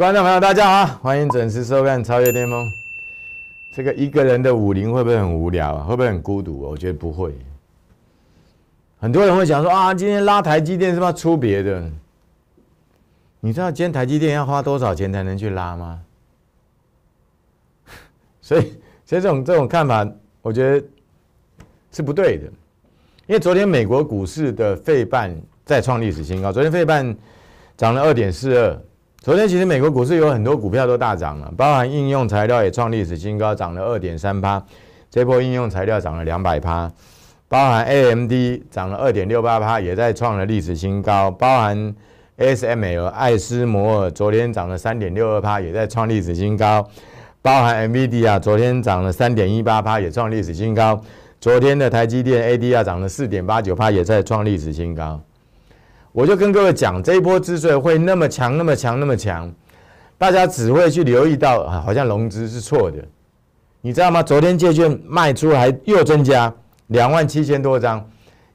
观众朋友，大家好，欢迎准时收看《超越巅峰》。这个一个人的武林会不会很无聊啊？会不会很孤独？我觉得不会。很多人会想说啊，今天拉台积电是要出别的？你知道今天台积电要花多少钱才能去拉吗？所以，所以这种这种看法，我觉得是不对的。因为昨天美国股市的费半再创历史新高，昨天费半涨了二点四二。昨天其实美国股市有很多股票都大涨了，包含应用材料也创历史新高，涨了二点三八。这波应用材料涨了两百八，包含 AMD 涨了二点六八八，也在创了历史新高。包含 s m l 艾斯摩尔昨天涨了三点六二八，也在创历史新高。包含 MVD 啊，昨天涨了三点一八八，也创历史新高。昨天的台积电 ADR 涨了四点八九八，也在创历史新高。我就跟各位讲，这一波之所以会那么强、那么强、那么强，大家只会去留意到啊，好像融资是错的。你知道吗？昨天借券卖出还又增加两万七千多张，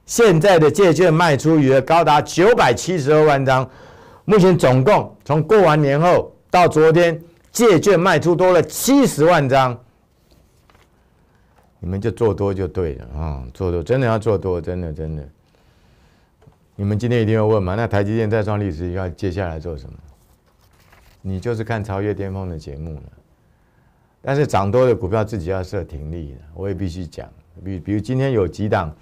现在的借券卖出余额高达九百七十二万张。目前总共从过完年后到昨天，借券卖出多了七十万张。你们就做多就对了啊，做多真的要做多，真的真的。你们今天一定会问嘛？那台积电再创历史要接下来做什么？你就是看超越巅峰的节目了。但是涨多的股票自己要设停利的，我也必须讲。比比如今天有几档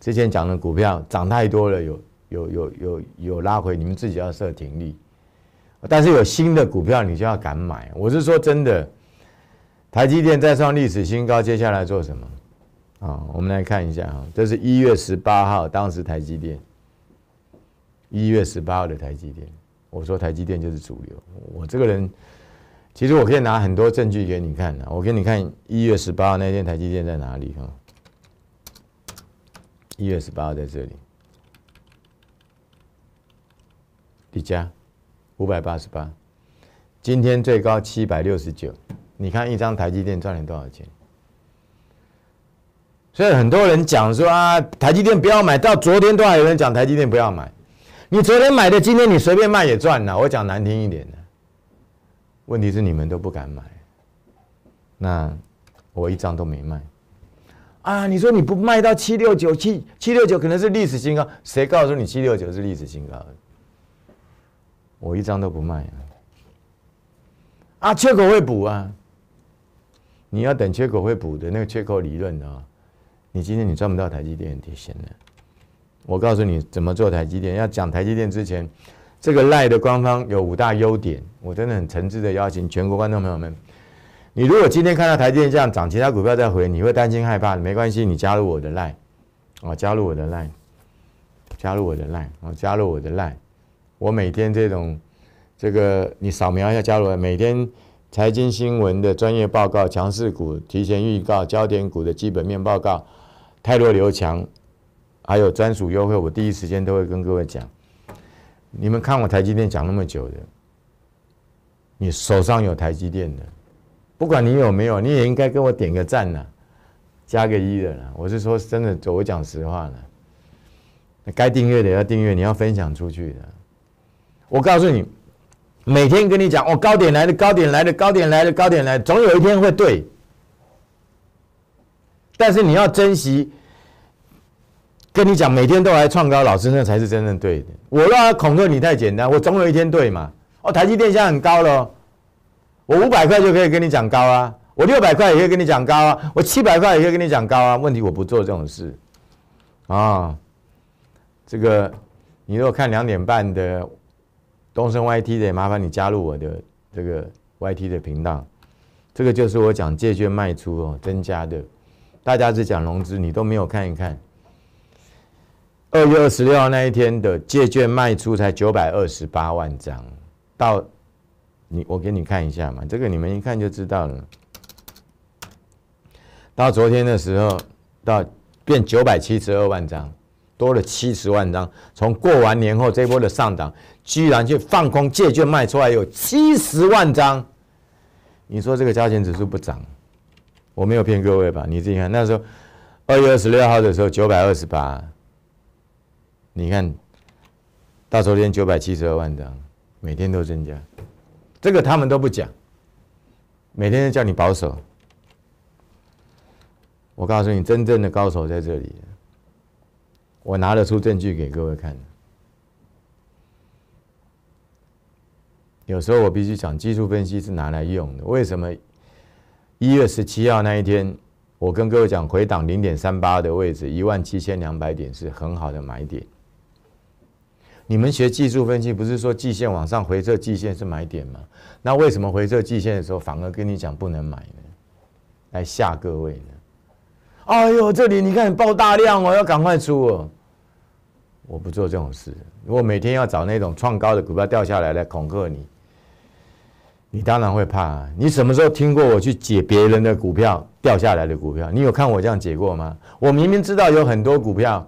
之前讲的股票涨太多了，有有有有有拉回，你们自己要设停利。但是有新的股票，你就要敢买。我是说真的，台积电再创历史新高，接下来做什么？啊，我们来看一下啊，这是一月十八号，当时台积电。一月十八号的台积电，我说台积电就是主流。我这个人，其实我可以拿很多证据给你看的。我给你看一月十八号那天台积电在哪里哈？一月十八号在这里，底价五百八十八，今天最高七百六十九。你看一张台积电赚了多少钱？所以很多人讲说啊，台积电不要买，到昨天都还有人讲台积电不要买。你昨天买的，今天你随便卖也赚了。我讲难听一点的，问题是你们都不敢买。那我一张都没卖啊！你说你不卖到七六九七七六九，可能是历史新高，谁告诉你七六九是历史新高我一张都不卖啊！啊，缺口会补啊！你要等缺口会补的那个缺口理论啊！你今天你赚不到台积电的提钱我告诉你怎么做台积电。要讲台积电之前，这个赖的官方有五大优点，我真的很诚挚的邀请全国观众朋友们，你如果今天看到台积电这样涨，其他股票再回，你会担心害怕，没关系，你加入我的赖，哦，加入我的赖，加入我的赖，哦，加入我的赖，我每天这种，这个你扫描一下加入每天财经新闻的专业报告、强势股提前预告、焦点股的基本面报告、泰罗刘强。还有专属优惠，我第一时间都会跟各位讲。你们看我台积电讲那么久的，你手上有台积电的，不管你有没有，你也应该给我点个赞呐，加个一的啦。我是说真的，我讲实话呢，该订阅的要订阅，你要分享出去的。我告诉你，每天跟你讲，我高点来了，高点来了，高点来了，高点来，总有一天会对。但是你要珍惜。跟你讲，每天都来创高，老师那才是真正对的。我他恐吓你太简单，我总有一天对嘛。哦，台积电现在很高了，我五百块就可以跟你讲高啊，我六百块也可以跟你讲高啊，我七百块也可以跟你讲高啊。问题我不做这种事啊。这个，你如果看两点半的东升 YT 的，麻烦你加入我的这个 YT 的频道。这个就是我讲借券卖出哦，增加的。大家只讲融资，你都没有看一看。二月二十六号那一天的借券卖出才九百二十八万张，到你我给你看一下嘛，这个你们一看就知道了。到昨天的时候，到变九百七十二万张，多了七十万张。从过完年后这波的上涨，居然去放空借券卖出来有七十万张。你说这个交钱指数不涨？我没有骗各位吧？你自己看，那时候二月二十六号的时候，九百二十八。你看，到昨天九百七十二万张，每天都增加，这个他们都不讲，每天都叫你保守。我告诉你，真正的高手在这里，我拿得出证据给各位看。有时候我必须讲，技术分析是拿来用的。为什么一月十七号那一天，我跟各位讲回档零点三八的位置一万七千两百点是很好的买点。你们学技术分析，不是说季线往上回撤，季线是买点吗？那为什么回撤季线的时候，反而跟你讲不能买呢？来吓各位呢？哎呦，这里你看爆大量哦，要赶快出哦！我不做这种事，如果每天要找那种创高的股票掉下来来恐吓你，你当然会怕。你什么时候听过我去解别人的股票掉下来的股票？你有看我这样解过吗？我明明知道有很多股票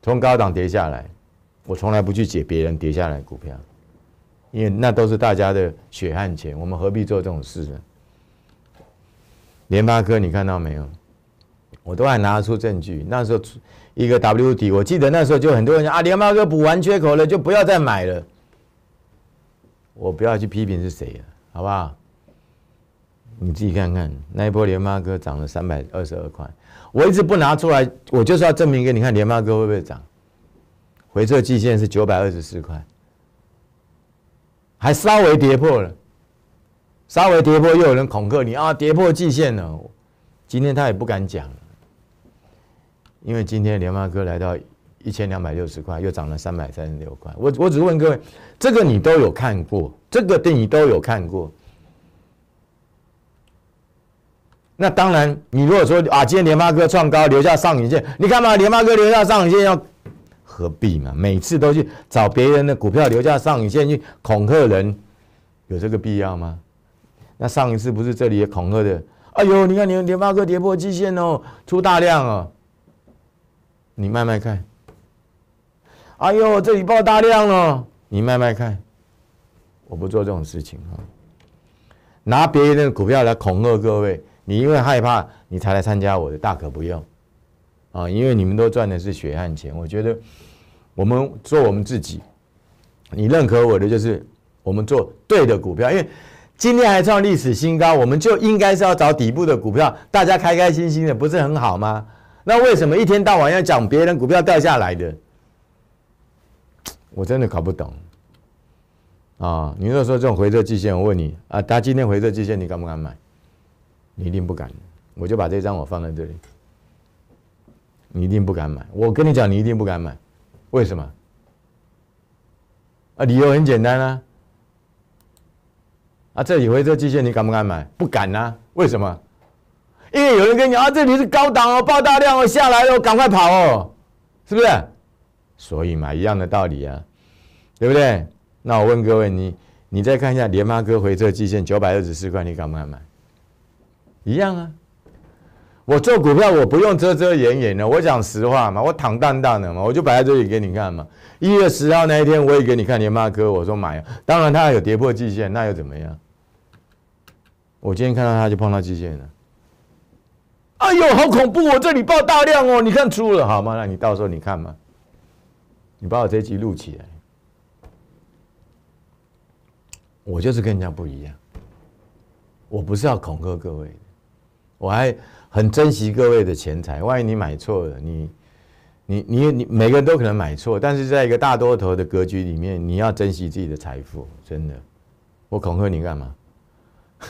从高档跌下来。我从来不去解别人跌下来股票，因为那都是大家的血汗钱，我们何必做这种事呢？联发科你看到没有？我都还拿得出证据，那时候一个 W 底，我记得那时候就很多人讲啊，联发科补完缺口了，就不要再买了。我不要去批评是谁了，好不好？你自己看看那一波联发科涨了三百二十二块，我一直不拿出来，我就是要证明给你看联发科会不会涨？回撤季线是九百二十四块，还稍微跌破了，稍微跌破又有人恐吓你啊！跌破季线了。今天他也不敢讲，因为今天联发科来到一千两百六十块，又涨了三百三十六块。我我只问各位，这个你都有看过，这个你都有看过。那当然，你如果说啊，今天联发科创高留下上影线，你看嘛，联发科留下上影线要。何必嘛？每次都去找别人的股票留下上影线去恐吓人，有这个必要吗？那上一次不是这里也恐吓的？哎呦，你看你们联发科跌破基线哦，出大量哦。你慢慢看。哎呦，这里爆大量哦，你慢慢看。我不做这种事情啊，拿别人的股票来恐吓各位，你因为害怕你才来参加我的，大可不用。啊，因为你们都赚的是血汗钱，我觉得我们做我们自己，你认可我的就是我们做对的股票。因为今天还创历史新高，我们就应该是要找底部的股票，大家开开心心的，不是很好吗？那为什么一天到晚要讲别人股票掉下来的？我真的搞不懂。啊，你若说这种回撤均线，我问你啊，他今天回撤均线，你敢不敢买？你一定不敢。我就把这张我放在这里。你一定不敢买，我跟你讲，你一定不敢买，为什么？啊，理由很简单啊。啊，这里回撤季限，你敢不敢买？不敢啊，为什么？因为有人跟你啊，这里是高档哦，爆大量哦，下来了，赶快跑哦，是不是？所以嘛，一样的道理啊，对不对？那我问各位，你你再看一下联发哥回撤季限九百二十四块，你敢不敢买？一样啊。我做股票，我不用遮遮掩掩的，我讲实话嘛，我躺荡荡的嘛，我就摆在这里给你看嘛。一月十号那一天，我也给你看你麦哥，我说买，当然他有跌破季线，那又怎么样？我今天看到他就碰到季线了，哎呦，好恐怖！我这里爆大量哦，你看出了好吗？那你到时候你看嘛，你把我这集录起来，我就是跟人家不一样，我不是要恐吓各位，我还。很珍惜各位的钱财，万一你买错了，你、你、你、你，每个人都可能买错。但是，在一个大多头的格局里面，你要珍惜自己的财富，真的。我恐吓你干嘛？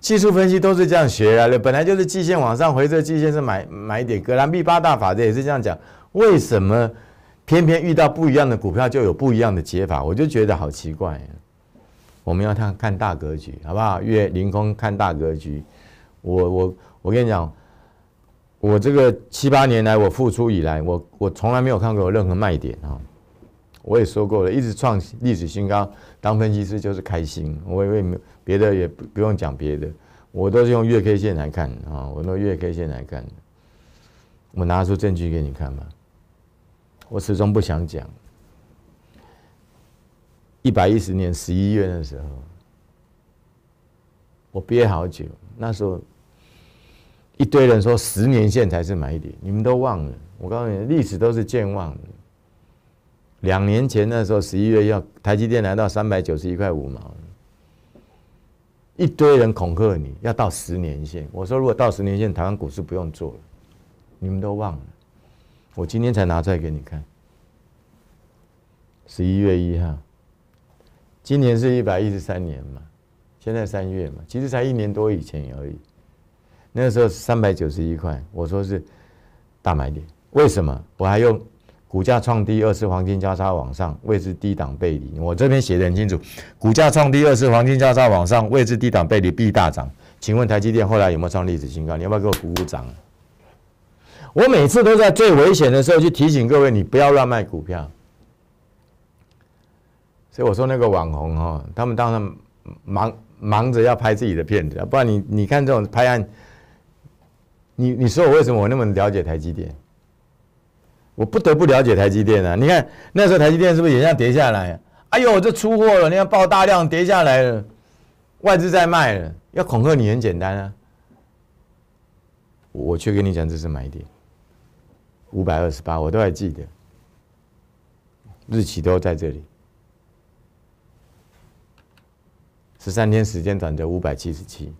技术分析都是这样学的，本来就是季线往上回测，季线是买买点。格兰币八大法则也是这样讲。为什么偏偏遇到不一样的股票就有不一样的解法？我就觉得好奇怪。我们要看看大格局，好不好？越凌空看大格局。我、我、我跟你讲。我这个七八年来，我付出以来，我我从来没有看过任何卖点啊！我也说过了，一直创历史新高，当分析师就是开心。我也没别的也不不用讲别的，我都是用月 K 线来看啊，我用月 K 线来看我拿出证据给你看吧。我始终不想讲。一百一十年十一月的时候，我憋好久，那时候。一堆人说十年线才是买点，你们都忘了。我告诉你，历史都是健忘的。两年前那时候十一月要台积电来到三百九十一块五毛，一堆人恐吓你要到十年线。我说如果到十年线，台湾股市不用做了。你们都忘了，我今天才拿出来给你看。十一月一号，今年是一百一十三年嘛，现在三月嘛，其实才一年多以前而已。那时候三百九十一块，我说是大买点，为什么？我还用股价创低二次黄金交叉往上，位置低档背离，我这边写的很清楚，股价创低二次黄金交叉往上，位置低档背离必大涨。请问台积电后来有没有创历史新高？你要不要给我鼓鼓掌？我每次都在最危险的时候去提醒各位，你不要乱卖股票。所以我说那个网红哈，他们当然忙忙着要拍自己的片子，不然你你看这种拍案。你你说我为什么我那么了解台积电？我不得不了解台积电啊！你看那时候台积电是不是也像跌下来？哎呦，这出货了，你看爆大量跌下来了，外资在卖了，要恐吓你很简单啊！我去跟你讲，这是买点，五百二十八，我都还记得，日期都在这里，十三天时间短的五百七十七，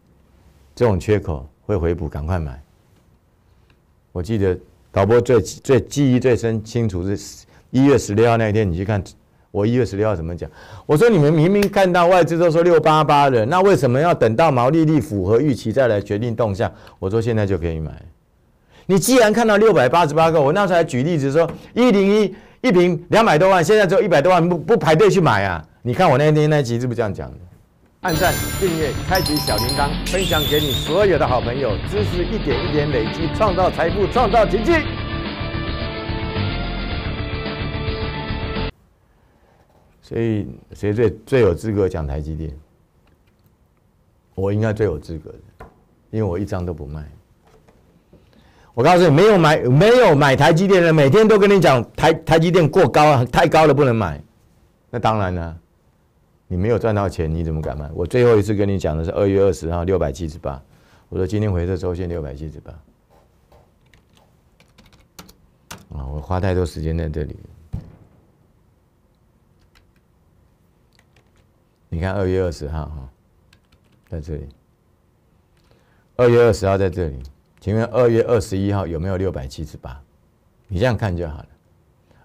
这种缺口会回补，赶快买。我记得导播最最记忆最深清楚是，一月十六号那一天，你去看我一月十六号怎么讲？我说你们明明看到外资都说六八八了，那为什么要等到毛利率符合预期再来决定动向？我说现在就可以买。你既然看到六百八十八个，我那时候还举例子说一零一一瓶两百多万，现在只有一百多万，不不排队去买啊？你看我那天那期是不是这样讲的？按赞、订阅、开启小铃铛，分享给你所有的好朋友。知识一点一点累积，创造财富，创造奇迹。所以，谁最最有资格讲台积电？我应该最有资格的，因为我一张都不卖。我告诉你，没有买、没有买台积电的，每天都跟你讲台台积电过高太高了不能买。那当然了。你没有赚到钱，你怎么敢卖？我最后一次跟你讲的是二月二十号六百七十八，我说今天回撤周线六百七十八。啊，我花太多时间在这里。你看二月二十号哈，在这里。二月二十号在这里，请问二月二十一号有没有六百七十八？你这样看就好了。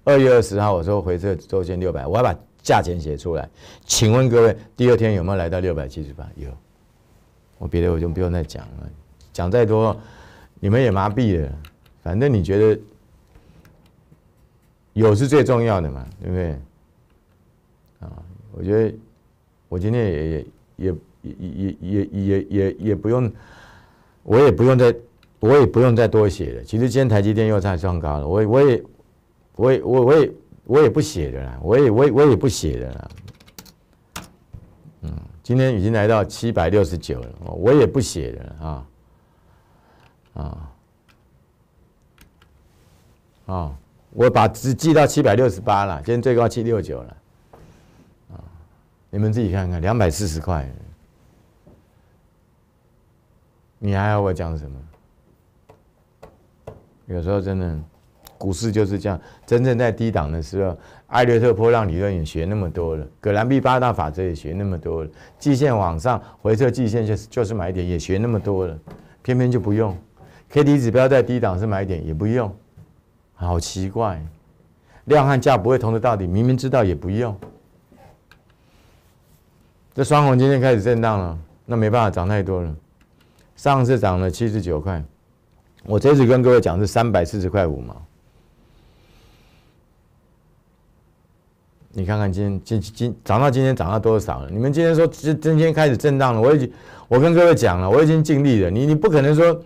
二月二十号我说回撤周线六百，我要把。价钱写出来，请问各位，第二天有没有来到六百七十八？有，我别的我就不用再讲了，讲再多你们也麻痹了。反正你觉得有是最重要的嘛，对不对？啊，我觉得我今天也也也也也也也也也不用，我也不用再我也不用再多写了。其实今天台积电又再创高了，我我也我也我我也。我也不写的啦，我也我也我也不写的啦。嗯，今天已经来到七百六十九了，我也不写的啊啊啊！我把只记到七百六十八了，今天最高七六九了啊！你们自己看看，两百四十块，你还要我讲什么？有时候真的。股市就是这样，真正在低档的时候，艾略特波浪理论也学那么多了，葛兰碧八大法则也学那么多了，季线往上回撤季线就就是买点也学那么多了，偏偏就不用。K D 指标在低档是买点也不用，好奇怪，量和价不会同的道理，明明知道也不用。这双红今天开始震荡了，那没办法涨太多了，上次涨了七十九块，我这次跟各位讲是三百四十块五毛。你看看今天，今今涨到今天涨到多少了？你们今天说今今天开始震荡了，我已经，我跟各位讲了，我已经尽力了。你你不可能说，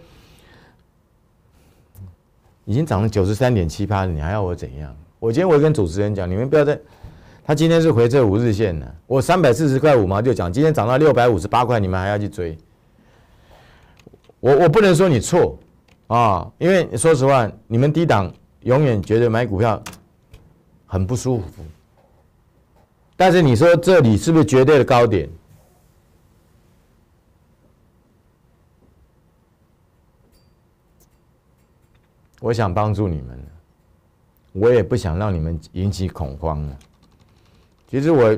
已经涨了九十三点七八，你还要我怎样？我今天我跟主持人讲，你们不要再，他今天是回撤五日线的。我三百四十块五毛就讲，今天涨到六百五十八块，你们还要去追？我我不能说你错啊，因为说实话，你们低档永远觉得买股票很不舒服。但是你说这里是不是绝对的高点？我想帮助你们我也不想让你们引起恐慌了。其实我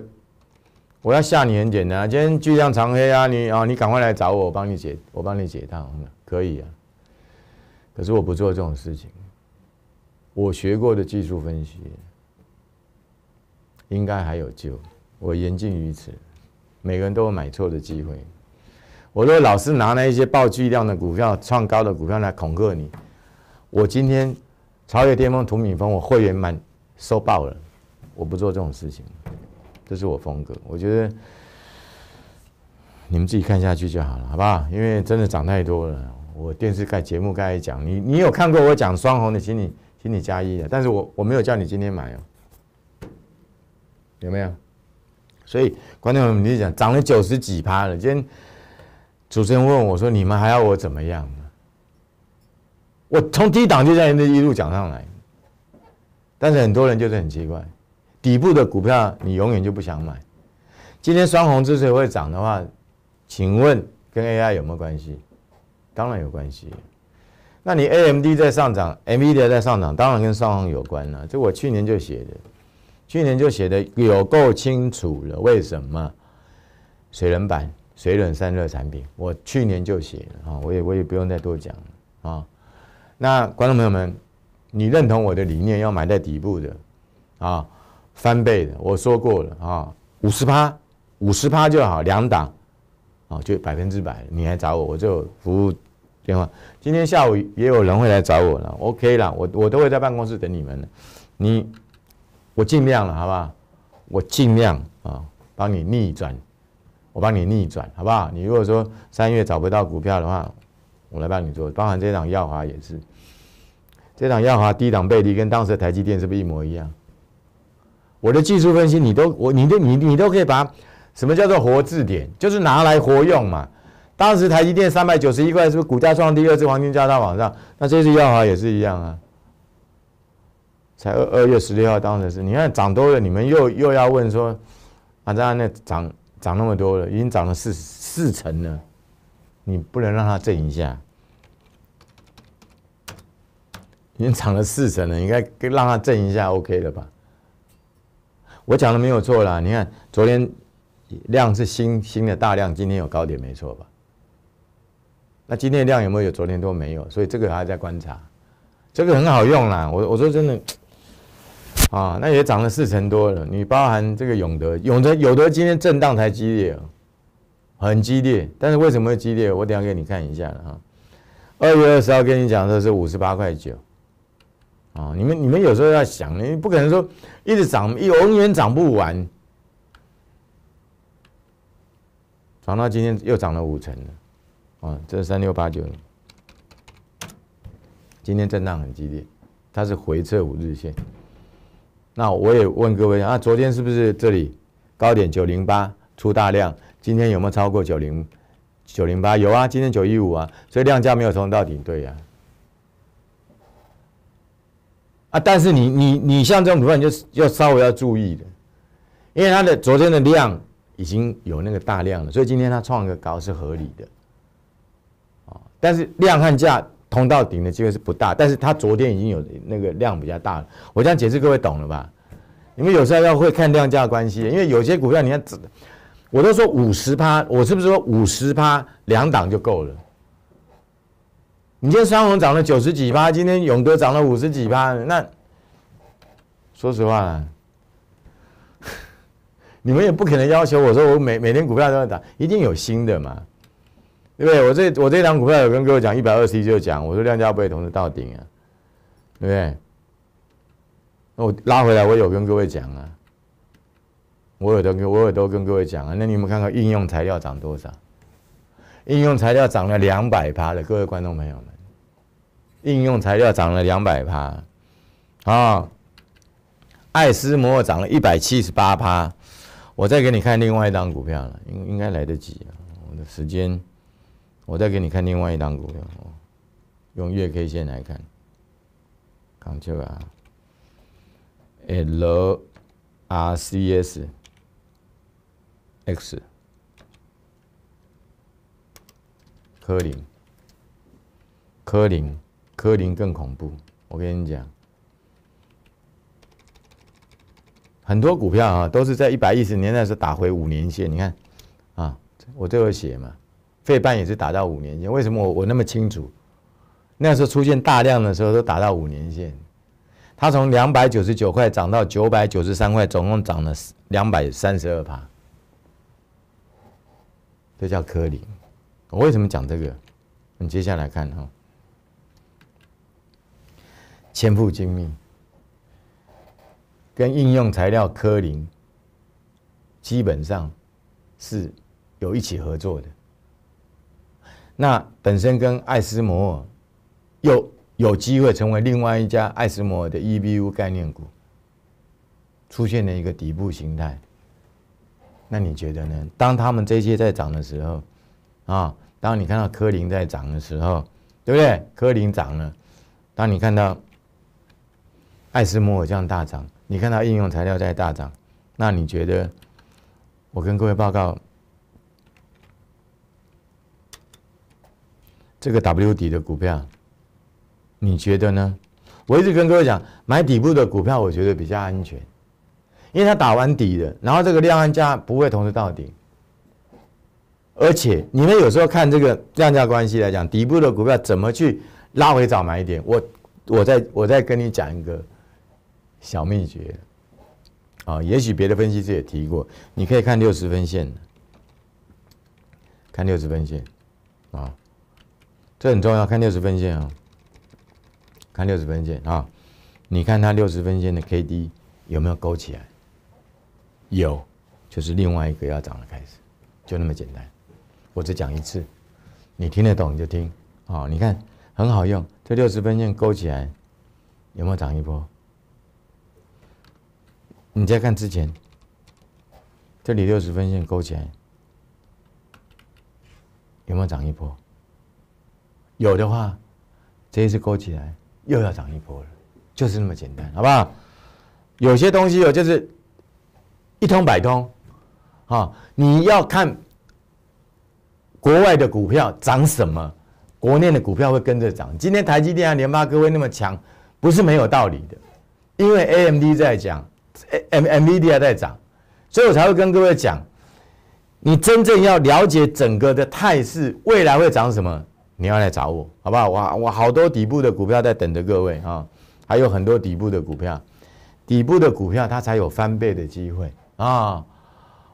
我要吓你很简单，今天巨量长黑啊，你啊，你赶快来找我，我帮你解，我帮你解套，可以啊。可是我不做这种事情，我学过的技术分析。应该还有救，我言尽于此。每个人都有买错的机会。我都老是拿那一些爆巨量的股票、创高的股票来恐吓你，我今天超越巅峰、涂敏峰，我会员满收爆了，我不做这种事情，这是我风格。我觉得你们自己看下去就好了，好不好？因为真的涨太多了。我电视看节目该才讲，你你有看过我讲双红的，请你请你加一的，但是我我没有叫你今天买哦。有没有？所以观众朋友，你讲涨了九十几趴了。今天主持人问我说：“你们还要我怎么样？”我从低档就在那一路涨上来。但是很多人就是很奇怪，底部的股票你永远就不想买。今天双红之所以会涨的话，请问跟 AI 有没有关系？当然有关系。那你 AMD 在上涨，Nvidia 在上涨，当然跟双红有关了。这我去年就写的。去年就写的有够清楚了，为什么？水冷板、水冷散热产品，我去年就写了啊，我也我也不用再多讲了啊。那观众朋友们，你认同我的理念，要买在底部的啊，翻倍的，我说过了啊，五十趴，五十趴就好，两档，啊，就百分之百。你来找我，我就服务电话。今天下午也有人会来找我了，OK 啦，我我都会在办公室等你们的。你。我尽量了，好不好？我尽量啊，帮你逆转，我帮你逆转，好不好？你如果说三月找不到股票的话，我来帮你做，包含这档耀华也是，这档耀华低档背离跟当时台积电是不是一模一样？我的技术分析你都我你都你你都可以把什么叫做活字典，就是拿来活用嘛。当时台积电三百九十一块是不是股价创低，二次黄金加大往上？那这次耀华也是一样啊。才二二月十六号，当时是，你看涨多了，你们又又要问说，反正那涨涨那么多了，已经涨了四四成了，你不能让它震一下，已经涨了四成了，应该让它震一下，OK 了吧？我讲的没有错啦，你看昨天量是新新的大量，今天有高点没错吧？那今天量有没有？有昨天都没有，所以这个还在观察，这个很好用啦，我我说真的。啊，那也涨了四成多了。你包含这个永德，永德永德今天震荡才激烈，很激烈。但是为什么会激烈？我等下给你看一下了哈。二月二十号跟你讲的是五十八块九，啊，你们你们有时候要想，你不可能说一直涨，永远涨不完。涨到今天又涨了五成了，啊，这是三六八九，今天震荡很激烈，它是回撤五日线。那我也问各位，啊，昨天是不是这里高点九零八出大量？今天有没有超过九零九零八？有啊，今天九一五啊，所以量价没有冲到底，对呀。啊，但是你你你像这种股票，你就是要稍微要注意的，因为它的昨天的量已经有那个大量了，所以今天它创个高是合理的。啊，但是量和价。通到顶的机会是不大，但是它昨天已经有那个量比较大了。我这样解释，各位懂了吧？你们有时候要会看量价关系，因为有些股票，你看，我都说五十趴，我是不是说五十趴两档就够了？你今天双龙涨了九十几趴，今天勇哥涨了五十几趴，那说实话，你们也不可能要求我说我每每天股票都要涨，一定有新的嘛。对不对？我这我这张股票有跟各位讲，一百二十一就讲，我说量价不会同时到顶啊，对不对？那我拉回来，我有跟各位讲啊，我有都跟，我有都跟各位讲啊。那你们看看应用材料涨多少？应用材料涨了两百趴了，各位观众朋友们，应用材料涨了两百趴啊，爱斯摩尔涨了一百七十八趴。我再给你看另外一张股票了，应应该来得及啊，我的时间。我再给你看另外一张股票，用月 K 线来看，康丘啊，L RCS X，科林，科林，科林更恐怖。我跟你讲，很多股票啊都是在一百一十年代时打回五年线，你看，啊，我这有写嘛。废半也是打到五年前，为什么我我那么清楚？那时候出现大量的时候都打到五年线，它从两百九十九块涨到九百九十三块，总共涨了两百三十二帕，这叫科林。我为什么讲这个？你接下来看哈，千富精密跟应用材料科林基本上是有一起合作的。那本身跟艾斯摩尔又有机会成为另外一家艾斯摩尔的 E B U 概念股出现了一个底部形态。那你觉得呢？当他们这些在涨的时候，啊，当你看到科林在涨的时候，对不对？科林涨了，当你看到艾斯摩尔这样大涨，你看到应用材料在大涨，那你觉得？我跟各位报告。这个 W 底的股票，你觉得呢？我一直跟各位讲，买底部的股票，我觉得比较安全，因为它打完底了，然后这个量价不会同时到底。而且你们有时候看这个量价关系来讲，底部的股票怎么去拉回早买一点？我我再我再跟你讲一个小秘诀，啊，也许别的分析师也提过，你可以看六十分线，看六十分线，啊。这很重要，看六十分线啊，看六十分线啊，你看它六十分线的 K D 有没有勾起来？有，就是另外一个要涨的开始，就那么简单。我只讲一次，你听得懂就听啊。你看很好用，这六十分线勾起来有没有涨一波？你再看之前，这里六十分线勾起来有没有涨一波？有的话，这一次勾起来又要涨一波了，就是那么简单，好不好？有些东西哦，就是一通百通啊！你要看国外的股票涨什么，国内的股票会跟着涨。今天台积电啊，联发科会那么强，不是没有道理的，因为 A M D 在讲 m M V D 还在涨，所以我才会跟各位讲，你真正要了解整个的态势，未来会涨什么。你要来找我，好不好？我我好多底部的股票在等着各位啊，还有很多底部的股票，底部的股票它才有翻倍的机会啊！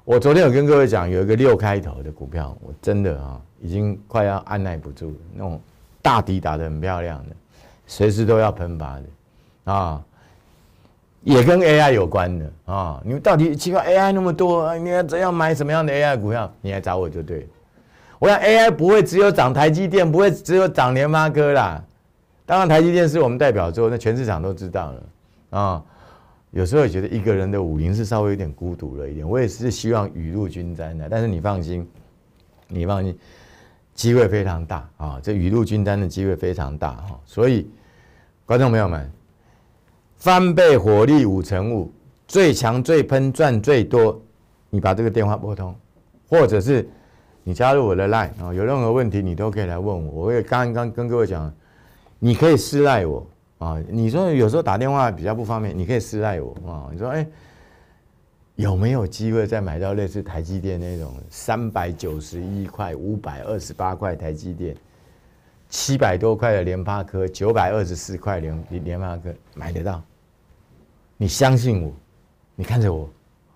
我昨天有跟各位讲，有一个六开头的股票，我真的啊，已经快要按耐不住，那种大底打得很漂亮的，随时都要喷发的啊，也跟 AI 有关的啊！你们到底奇怪 AI 那么多？你要怎样买什么样的 AI 股票？你来找我就对。我想 AI 不会只有涨台积电，不会只有涨联发科啦。当然，台积电是我们代表作，那全市场都知道了。啊，有时候也觉得一个人的武林是稍微有点孤独了一点。我也是希望雨露均沾的，但是你放心，你放心，机会非常大啊！这雨露均沾的机会非常大哈。所以，观众朋友们，翻倍火力五成五，最强最喷赚最多。你把这个电话拨通，或者是。你加入我的 Line 啊，有任何问题你都可以来问我。我也刚刚跟各位讲，你可以私赖我啊。你说有时候打电话比较不方便，你可以私赖我啊。你说哎，有没有机会再买到类似台积电那种三百九十一块、五百二十八块台积电，七百多块的联发科、九百二十四块联联发科买得到？你相信我，你看着我，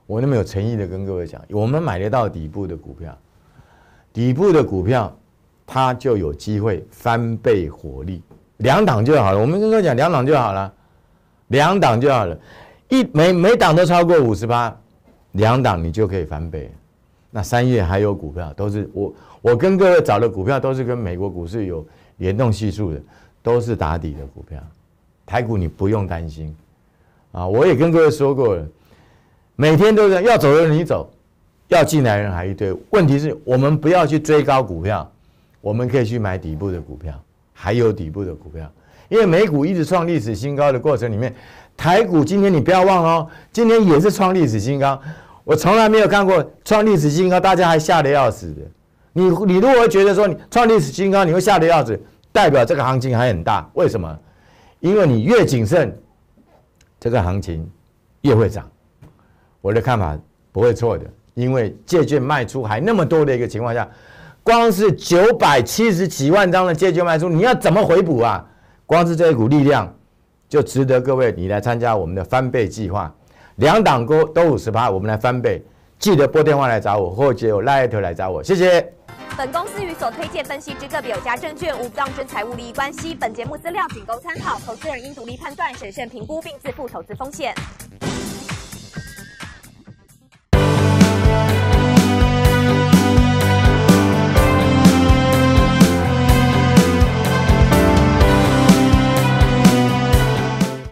我那么有诚意的跟各位讲，我们买得到底部的股票。底部的股票，它就有机会翻倍获利。两档就好了，我们刚刚讲两档就好了，两档就好了。一每每档都超过五十八，两档你就可以翻倍。那三月还有股票，都是我我跟各位找的股票都是跟美国股市有联动系数的，都是打底的股票。台股你不用担心啊，我也跟各位说过了，每天都在要走的你走。要进来人还一堆，问题是我们不要去追高股票，我们可以去买底部的股票，还有底部的股票，因为美股一直创历史新高。的过程里面，台股今天你不要忘了哦，今天也是创历史新高。我从来没有看过创历史新高，大家还吓得要死的。你你如果觉得说你创历史新高，你会吓得要死，代表这个行情还很大。为什么？因为你越谨慎，这个行情越会涨。我的看法不会错的。因为借券卖出还那么多的一个情况下，光是九百七十几万张的借券卖出，你要怎么回补啊？光是这一股力量，就值得各位你来参加我们的翻倍计划。两档都都五十趴，我们来翻倍。记得拨电话来找我，或者有来电来找我。谢谢。本公司与所推荐分析之个别有价证券无不当之财务利益关系。本节目资料仅供参考，投资人应独立判断、审慎评估并自负投资风险。